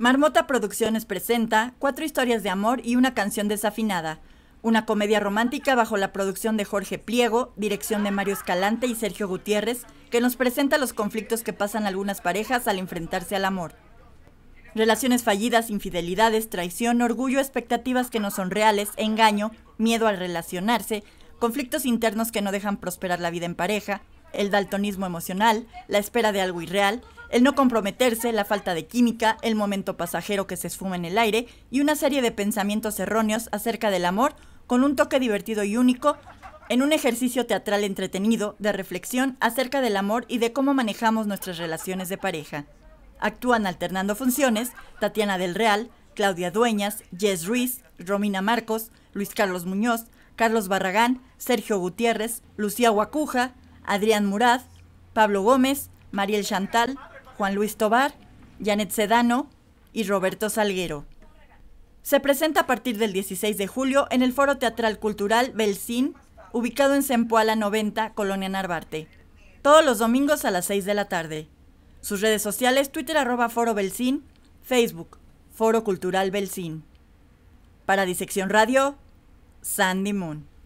Marmota Producciones presenta cuatro historias de amor y una canción desafinada. Una comedia romántica bajo la producción de Jorge Pliego, dirección de Mario Escalante y Sergio Gutiérrez, que nos presenta los conflictos que pasan algunas parejas al enfrentarse al amor. Relaciones fallidas, infidelidades, traición, orgullo, expectativas que no son reales, engaño, miedo al relacionarse, conflictos internos que no dejan prosperar la vida en pareja, el daltonismo emocional, la espera de algo irreal, el no comprometerse, la falta de química, el momento pasajero que se esfuma en el aire y una serie de pensamientos erróneos acerca del amor con un toque divertido y único en un ejercicio teatral entretenido de reflexión acerca del amor y de cómo manejamos nuestras relaciones de pareja. Actúan alternando funciones Tatiana del Real, Claudia Dueñas, Jess Ruiz, Romina Marcos, Luis Carlos Muñoz, Carlos Barragán, Sergio Gutiérrez, Lucía Guacuja, Adrián Muraz, Pablo Gómez, Mariel Chantal, Juan Luis Tobar, Janet Sedano y Roberto Salguero. Se presenta a partir del 16 de julio en el Foro Teatral Cultural Belsín, ubicado en Sempoala 90, Colonia Narvarte, todos los domingos a las 6 de la tarde. Sus redes sociales, Twitter arroba Foro Belsín, Facebook Foro Cultural Belsín. Para Disección Radio, Sandy Moon.